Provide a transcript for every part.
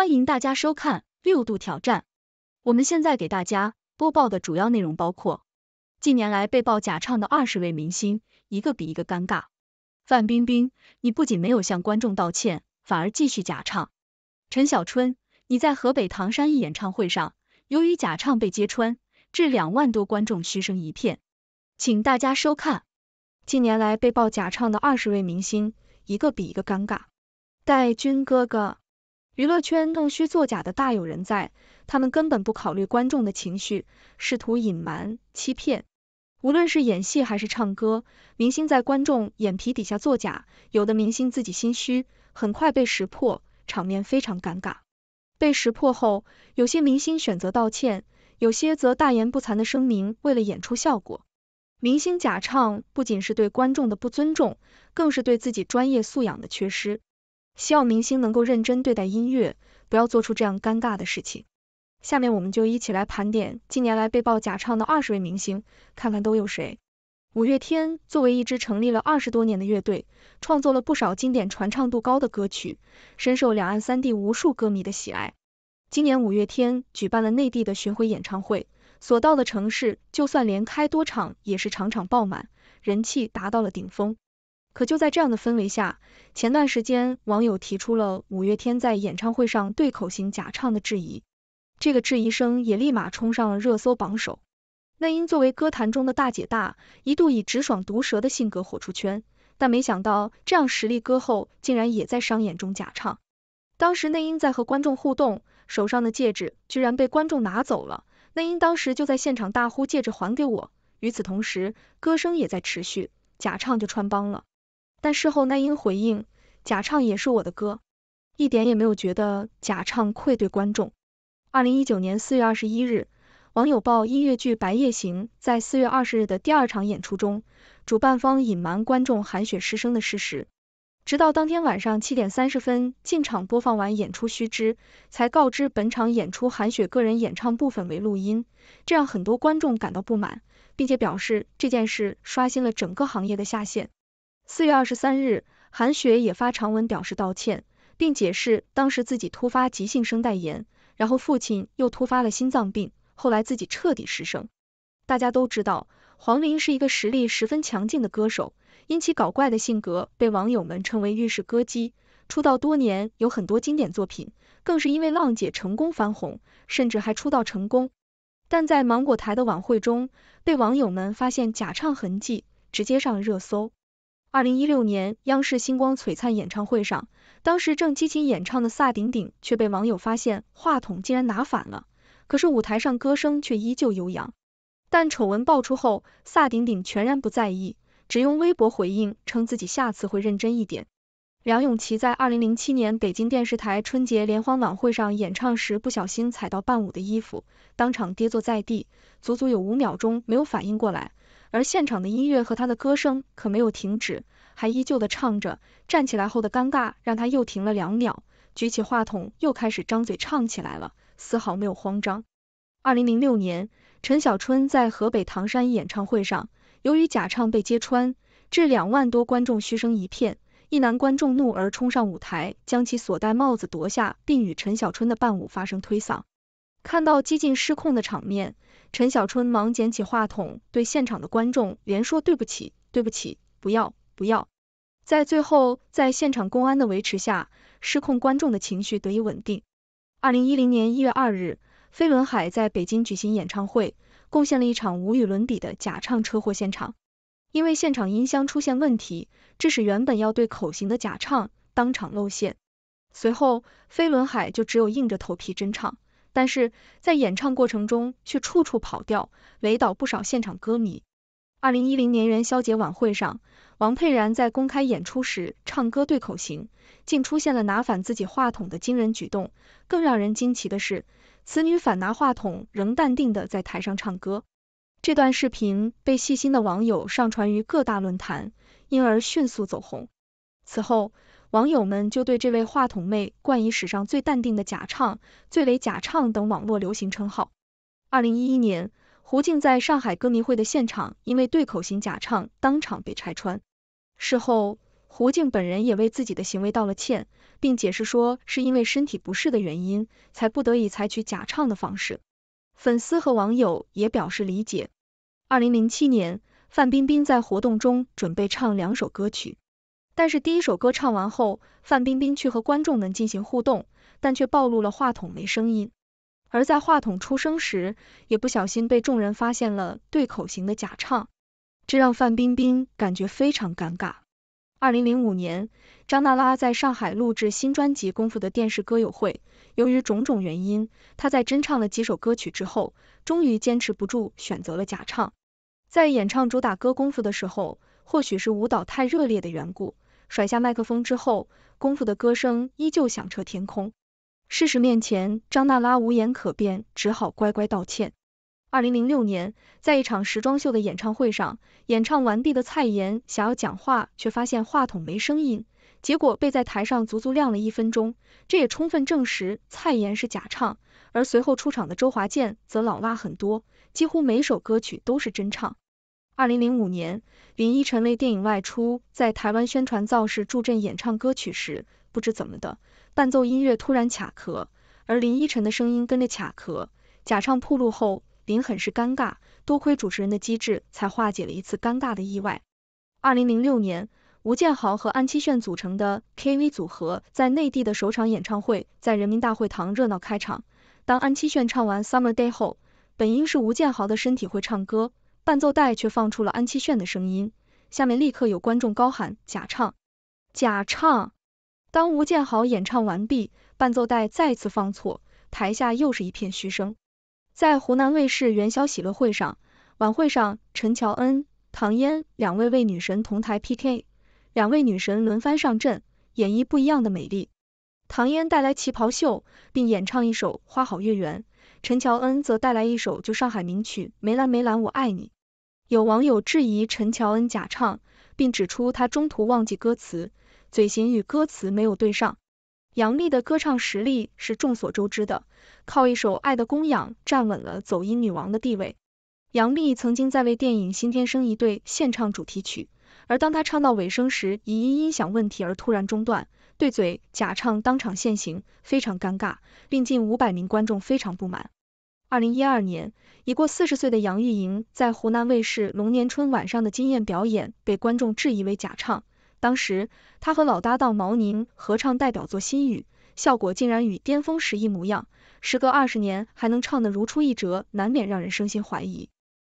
欢迎大家收看《六度挑战》。我们现在给大家播报的主要内容包括：近年来被曝假唱的二十位明星，一个比一个尴尬。范冰冰，你不仅没有向观众道歉，反而继续假唱。陈小春，你在河北唐山一演唱会上，由于假唱被揭穿，致两万多观众嘘声一片。请大家收看。近年来被曝假唱的二十位明星，一个比一个尴尬。戴军哥哥。娱乐圈弄虚作假的大有人在，他们根本不考虑观众的情绪，试图隐瞒欺骗。无论是演戏还是唱歌，明星在观众眼皮底下作假，有的明星自己心虚，很快被识破，场面非常尴尬。被识破后，有些明星选择道歉，有些则大言不惭的声明为了演出效果，明星假唱不仅是对观众的不尊重，更是对自己专业素养的缺失。希望明星能够认真对待音乐，不要做出这样尴尬的事情。下面我们就一起来盘点近年来被曝假唱的二十位明星，看看都有谁。五月天作为一支成立了二十多年的乐队，创作了不少经典传唱度高的歌曲，深受两岸三地无数歌迷的喜爱。今年五月天举办了内地的巡回演唱会，所到的城市就算连开多场也是场场爆满，人气达到了顶峰。可就在这样的氛围下，前段时间网友提出了五月天在演唱会上对口型假唱的质疑，这个质疑声也立马冲上了热搜榜首。那英作为歌坛中的大姐大，一度以直爽毒舌的性格火出圈，但没想到这样实力歌后竟然也在商演中假唱。当时那英在和观众互动，手上的戒指居然被观众拿走了，那英当时就在现场大呼戒指还给我，与此同时歌声也在持续，假唱就穿帮了。但事后，那英回应：“假唱也是我的歌，一点也没有觉得假唱愧对观众。”二零一九年四月二十一日，网友曝音乐剧《白夜行》在四月二十日的第二场演出中，主办方隐瞒观众韩雪失声的事实，直到当天晚上七点三十分进场播放完演出须知，才告知本场演出韩雪个人演唱部分为录音，这让很多观众感到不满，并且表示这件事刷新了整个行业的下限。四月二十三日，韩雪也发长文表示道歉，并解释当时自己突发急性声带炎，然后父亲又突发了心脏病，后来自己彻底失声。大家都知道，黄龄是一个实力十分强劲的歌手，因其搞怪的性格被网友们称为浴室歌姬。出道多年，有很多经典作品，更是因为《浪姐》成功翻红，甚至还出道成功。但在芒果台的晚会中，被网友们发现假唱痕迹，直接上了热搜。二零一六年，央视星光璀璨演唱会上，当时正激情演唱的萨顶顶却被网友发现话筒竟然拿反了，可是舞台上歌声却依旧悠扬。但丑闻爆出后，萨顶顶全然不在意，只用微博回应称自己下次会认真一点。梁咏琪在二零零七年北京电视台春节联欢晚会上演唱时，不小心踩到伴舞的衣服，当场跌坐在地，足足有五秒钟没有反应过来。而现场的音乐和他的歌声可没有停止，还依旧的唱着。站起来后的尴尬让他又停了两秒，举起话筒又开始张嘴唱起来了，丝毫没有慌张。二零零六年，陈小春在河北唐山演唱会上，由于假唱被揭穿，致两万多观众嘘声一片，一男观众怒而冲上舞台，将其所戴帽子夺下，并与陈小春的伴舞发生推搡。看到几近失控的场面，陈小春忙捡起话筒，对现场的观众连说对不起，对不起，不要，不要。在最后，在现场公安的维持下，失控观众的情绪得以稳定。二零一零年一月二日，飞轮海在北京举行演唱会，贡献了一场无与伦比的假唱车祸现场。因为现场音箱出现问题，致使原本要对口型的假唱当场露馅。随后，飞轮海就只有硬着头皮真唱。但是在演唱过程中却处处跑调，雷倒不少现场歌迷。二零一零年元宵节晚会上，王佩然在公开演出时唱歌对口型，竟出现了拿反自己话筒的惊人举动。更让人惊奇的是，此女反拿话筒仍淡定的在台上唱歌。这段视频被细心的网友上传于各大论坛，因而迅速走红。此后，网友们就对这位话筒妹冠以“史上最淡定的假唱”、“最雷假唱”等网络流行称号。二零一一年，胡静在上海歌迷会的现场，因为对口型假唱，当场被拆穿。事后，胡静本人也为自己的行为道了歉，并解释说是因为身体不适的原因，才不得已采取假唱的方式。粉丝和网友也表示理解。二零零七年，范冰冰在活动中准备唱两首歌曲。但是第一首歌唱完后，范冰冰去和观众们进行互动，但却暴露了话筒没声音。而在话筒出声时，也不小心被众人发现了对口型的假唱，这让范冰冰感觉非常尴尬。二零零五年，张娜拉在上海录制新专辑《功夫》的电视歌友会，由于种种原因，她在真唱了几首歌曲之后，终于坚持不住，选择了假唱。在演唱主打歌《功夫》的时候，或许是舞蹈太热烈的缘故。甩下麦克风之后，功夫的歌声依旧响彻天空。事实面前，张娜拉无言可辩，只好乖乖道歉。二零零六年，在一场时装秀的演唱会上，演唱完毕的蔡妍想要讲话，却发现话筒没声音，结果被在台上足足亮了一分钟。这也充分证实蔡妍是假唱，而随后出场的周华健则老辣很多，几乎每首歌曲都是真唱。二零零五年，林依晨为电影外出在台湾宣传造势助阵演唱歌曲时，不知怎么的，伴奏音乐突然卡壳，而林依晨的声音跟着卡壳，假唱铺路后，林很是尴尬，多亏主持人的机智才化解了一次尴尬的意外。二零零六年，吴建豪和安七炫组成的 K V 组合在内地的首场演唱会在人民大会堂热闹开场，当安七炫唱完 Summer Day 后，本应是吴建豪的身体会唱歌。伴奏带却放出了安七炫的声音，下面立刻有观众高喊假唱，假唱。当吴建豪演唱完毕，伴奏带再次放错，台下又是一片嘘声。在湖南卫视元宵喜乐会上，晚会上陈乔恩、唐嫣两位为女神同台 PK，两位女神轮番上阵，演绎不一样的美丽。唐嫣带来旗袍秀，并演唱一首《花好月圆》。陈乔恩则带来一首旧上海名曲《梅兰梅兰我爱你》，有网友质疑陈乔恩假唱，并指出她中途忘记歌词，嘴型与歌词没有对上。杨幂的歌唱实力是众所周知的，靠一首《爱的供养》站稳了走音女王的地位。杨幂曾经在为电影《新天生一对》献唱主题曲，而当她唱到尾声时，因音响问题而突然中断。对嘴假唱当场现形，非常尴尬，令近五百名观众非常不满。二零一二年，已过四十岁的杨钰莹在湖南卫视龙年春晚上的惊艳表演被观众质疑为假唱。当时，她和老搭档毛宁合唱代表作《心雨》，效果竟然与巅峰时一模样。时隔二十年还能唱得如出一辙，难免让人生心怀疑。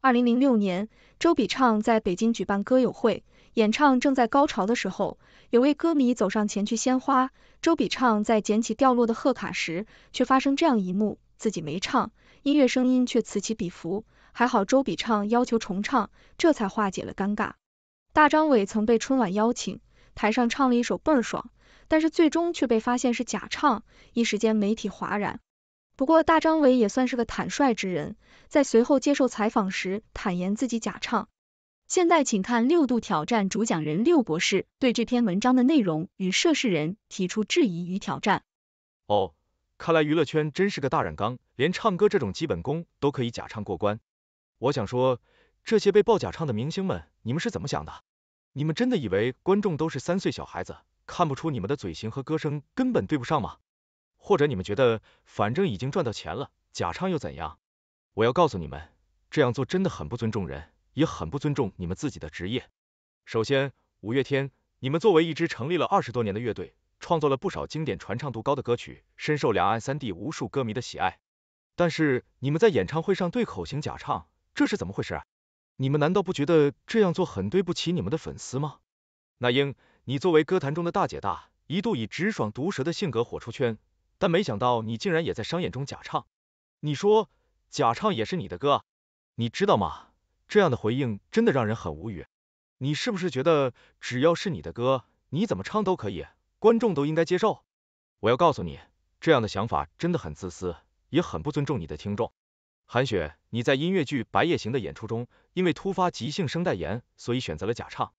二零零六年，周笔畅在北京举办歌友会。演唱正在高潮的时候，有位歌迷走上前去鲜花。周笔畅在捡起掉落的贺卡时，却发生这样一幕：自己没唱，音乐声音却此起彼伏。还好周笔畅要求重唱，这才化解了尴尬。大张伟曾被春晚邀请，台上唱了一首倍儿爽，但是最终却被发现是假唱，一时间媒体哗然。不过大张伟也算是个坦率之人，在随后接受采访时坦言自己假唱。现在请看六度挑战主讲人六博士对这篇文章的内容与涉事人提出质疑与挑战。哦，看来娱乐圈真是个大染缸，连唱歌这种基本功都可以假唱过关。我想说，这些被爆假唱的明星们，你们是怎么想的？你们真的以为观众都是三岁小孩子，看不出你们的嘴型和歌声根本对不上吗？或者你们觉得反正已经赚到钱了，假唱又怎样？我要告诉你们，这样做真的很不尊重人。也很不尊重你们自己的职业。首先，五月天，你们作为一支成立了二十多年的乐队，创作了不少经典传唱度高的歌曲，深受两岸三地无数歌迷的喜爱。但是你们在演唱会上对口型假唱，这是怎么回事？你们难道不觉得这样做很对不起你们的粉丝吗？那英，你作为歌坛中的大姐大，一度以直爽毒舌的性格火出圈，但没想到你竟然也在商演中假唱。你说假唱也是你的歌，你知道吗？这样的回应真的让人很无语。你是不是觉得只要是你的歌，你怎么唱都可以，观众都应该接受？我要告诉你，这样的想法真的很自私，也很不尊重你的听众。韩雪，你在音乐剧《白夜行》的演出中，因为突发急性声带炎，所以选择了假唱。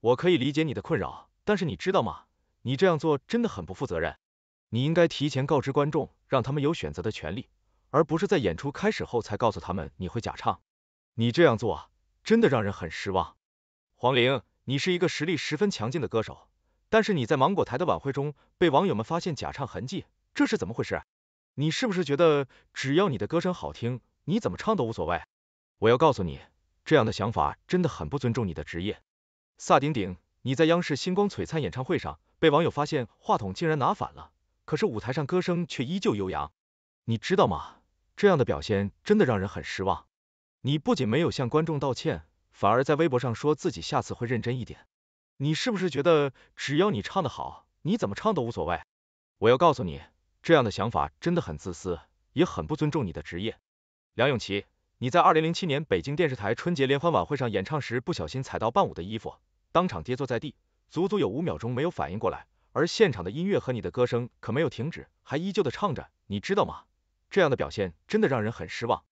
我可以理解你的困扰，但是你知道吗？你这样做真的很不负责任。你应该提前告知观众，让他们有选择的权利，而不是在演出开始后才告诉他们你会假唱。你这样做真的让人很失望，黄玲，你是一个实力十分强劲的歌手，但是你在芒果台的晚会中被网友们发现假唱痕迹，这是怎么回事？你是不是觉得只要你的歌声好听，你怎么唱都无所谓？我要告诉你，这样的想法真的很不尊重你的职业。萨顶顶，你在央视星光璀璨演唱会上被网友发现话筒竟然拿反了，可是舞台上歌声却依旧悠扬，你知道吗？这样的表现真的让人很失望。你不仅没有向观众道歉，反而在微博上说自己下次会认真一点。你是不是觉得只要你唱得好，你怎么唱都无所谓？我要告诉你，这样的想法真的很自私，也很不尊重你的职业。梁咏琪，你在二零零七年北京电视台春节联欢晚会上演唱时，不小心踩到伴舞的衣服，当场跌坐在地，足足有五秒钟没有反应过来，而现场的音乐和你的歌声可没有停止，还依旧的唱着，你知道吗？这样的表现真的让人很失望。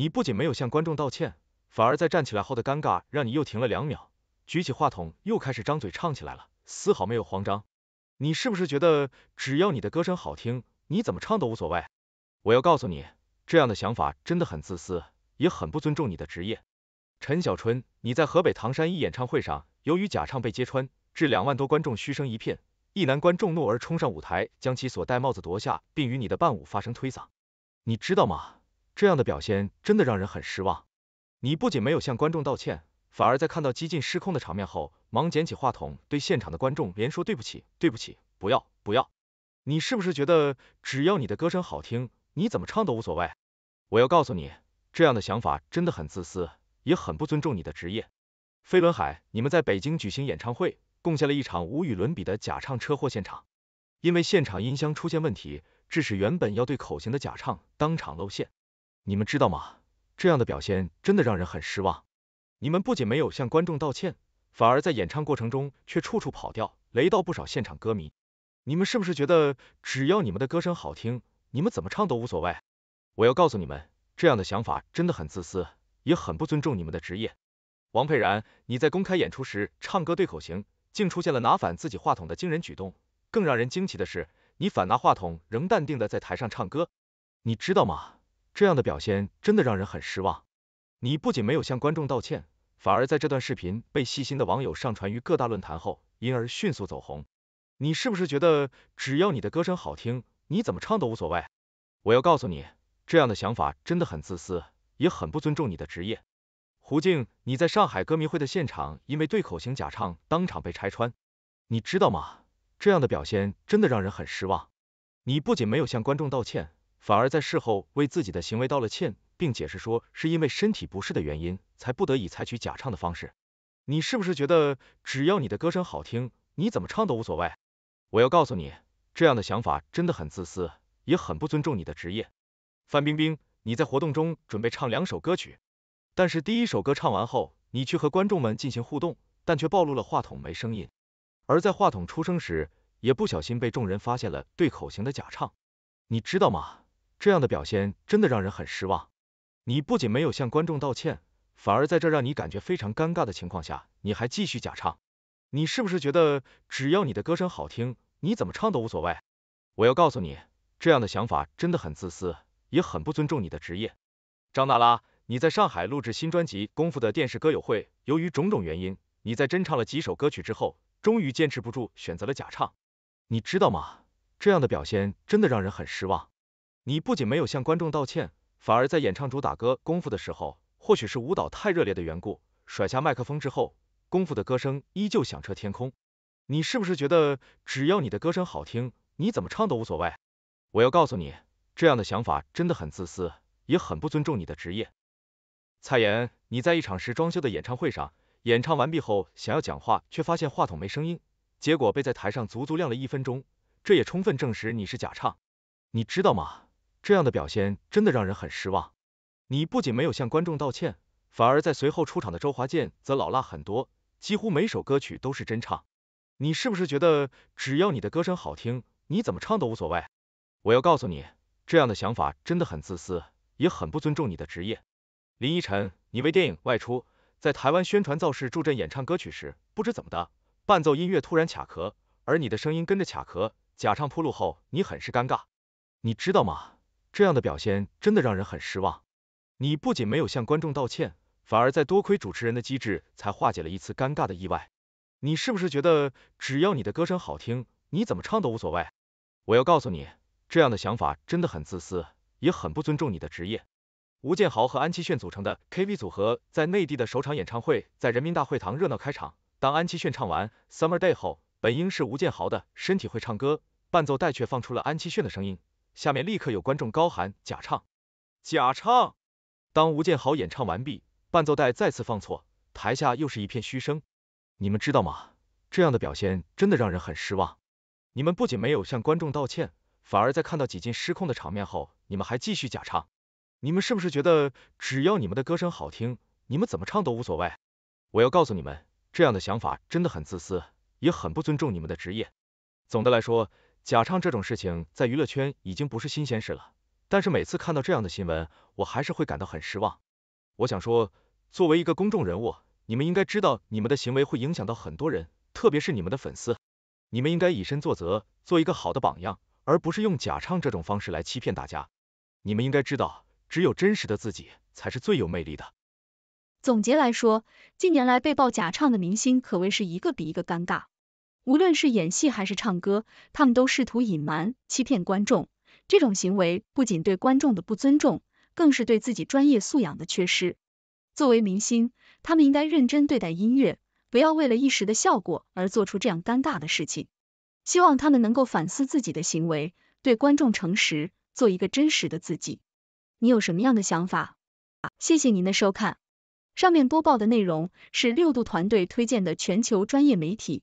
你不仅没有向观众道歉，反而在站起来后的尴尬让你又停了两秒，举起话筒又开始张嘴唱起来了，丝毫没有慌张。你是不是觉得只要你的歌声好听，你怎么唱都无所谓？我要告诉你，这样的想法真的很自私，也很不尊重你的职业。陈小春，你在河北唐山一演唱会上，由于假唱被揭穿，致两万多观众嘘声一片，一男观众怒而冲上舞台，将其所戴帽子夺下，并与你的伴舞发生推搡。你知道吗？这样的表现真的让人很失望。你不仅没有向观众道歉，反而在看到几近失控的场面后，忙捡起话筒对现场的观众连说对不起、对不起，不要、不要。你是不是觉得只要你的歌声好听，你怎么唱都无所谓？我要告诉你，这样的想法真的很自私，也很不尊重你的职业。飞轮海，你们在北京举行演唱会，贡献了一场无与伦比的假唱车祸现场。因为现场音箱出现问题，致使原本要对口型的假唱当场露馅。你们知道吗？这样的表现真的让人很失望。你们不仅没有向观众道歉，反而在演唱过程中却处处跑调，雷到不少现场歌迷。你们是不是觉得只要你们的歌声好听，你们怎么唱都无所谓？我要告诉你们，这样的想法真的很自私，也很不尊重你们的职业。王佩然，你在公开演出时唱歌对口型，竟出现了拿反自己话筒的惊人举动。更让人惊奇的是，你反拿话筒仍淡定的在台上唱歌。你知道吗？这样的表现真的让人很失望。你不仅没有向观众道歉，反而在这段视频被细心的网友上传于各大论坛后，因而迅速走红。你是不是觉得只要你的歌声好听，你怎么唱都无所谓？我要告诉你，这样的想法真的很自私，也很不尊重你的职业。胡静，你在上海歌迷会的现场因为对口型假唱当场被拆穿，你知道吗？这样的表现真的让人很失望。你不仅没有向观众道歉。反而在事后为自己的行为道了歉，并解释说是因为身体不适的原因，才不得已采取假唱的方式。你是不是觉得只要你的歌声好听，你怎么唱都无所谓？我要告诉你，这样的想法真的很自私，也很不尊重你的职业。范冰冰，你在活动中准备唱两首歌曲，但是第一首歌唱完后，你去和观众们进行互动，但却暴露了话筒没声音，而在话筒出声时，也不小心被众人发现了对口型的假唱。你知道吗？这样的表现真的让人很失望。你不仅没有向观众道歉，反而在这让你感觉非常尴尬的情况下，你还继续假唱。你是不是觉得只要你的歌声好听，你怎么唱都无所谓？我要告诉你，这样的想法真的很自私，也很不尊重你的职业。张娜拉，你在上海录制新专辑《功夫》的电视歌友会，由于种种原因，你在真唱了几首歌曲之后，终于坚持不住，选择了假唱。你知道吗？这样的表现真的让人很失望。你不仅没有向观众道歉，反而在演唱主打歌《功夫》的时候，或许是舞蹈太热烈的缘故，甩下麦克风之后，《功夫》的歌声依旧响彻天空。你是不是觉得只要你的歌声好听，你怎么唱都无所谓？我要告诉你，这样的想法真的很自私，也很不尊重你的职业。蔡妍，你在一场时装秀的演唱会上演唱完毕后，想要讲话，却发现话筒没声音，结果被在台上足足亮了一分钟，这也充分证实你是假唱。你知道吗？这样的表现真的让人很失望。你不仅没有向观众道歉，反而在随后出场的周华健则老辣很多，几乎每首歌曲都是真唱。你是不是觉得只要你的歌声好听，你怎么唱都无所谓？我要告诉你，这样的想法真的很自私，也很不尊重你的职业。林依晨，你为电影外出在台湾宣传造势助阵演唱歌曲时，不知怎么的，伴奏音乐突然卡壳，而你的声音跟着卡壳，假唱铺路后你很是尴尬。你知道吗？这样的表现真的让人很失望。你不仅没有向观众道歉，反而在多亏主持人的机智才化解了一次尴尬的意外。你是不是觉得只要你的歌声好听，你怎么唱都无所谓？我要告诉你，这样的想法真的很自私，也很不尊重你的职业。吴建豪和安七炫组成的 K V 组合在内地的首场演唱会，在人民大会堂热闹开场。当安七炫唱完《Summer Day》后，本应是吴建豪的身体会唱歌，伴奏带却放出了安七炫的声音。下面立刻有观众高喊假唱，假唱。当吴建豪演唱完毕，伴奏带再次放错，台下又是一片嘘声。你们知道吗？这样的表现真的让人很失望。你们不仅没有向观众道歉，反而在看到几近失控的场面后，你们还继续假唱。你们是不是觉得只要你们的歌声好听，你们怎么唱都无所谓？我要告诉你们，这样的想法真的很自私，也很不尊重你们的职业。总的来说，假唱这种事情在娱乐圈已经不是新鲜事了，但是每次看到这样的新闻，我还是会感到很失望。我想说，作为一个公众人物，你们应该知道，你们的行为会影响到很多人，特别是你们的粉丝。你们应该以身作则，做一个好的榜样，而不是用假唱这种方式来欺骗大家。你们应该知道，只有真实的自己才是最有魅力的。总结来说，近年来被曝假唱的明星可谓是一个比一个尴尬。无论是演戏还是唱歌，他们都试图隐瞒、欺骗观众。这种行为不仅对观众的不尊重，更是对自己专业素养的缺失。作为明星，他们应该认真对待音乐，不要为了一时的效果而做出这样尴尬的事情。希望他们能够反思自己的行为，对观众诚实，做一个真实的自己。你有什么样的想法？谢谢您的收看。上面播报的内容是六度团队推荐的全球专业媒体。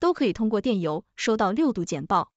都可以通过电邮收到六度简报。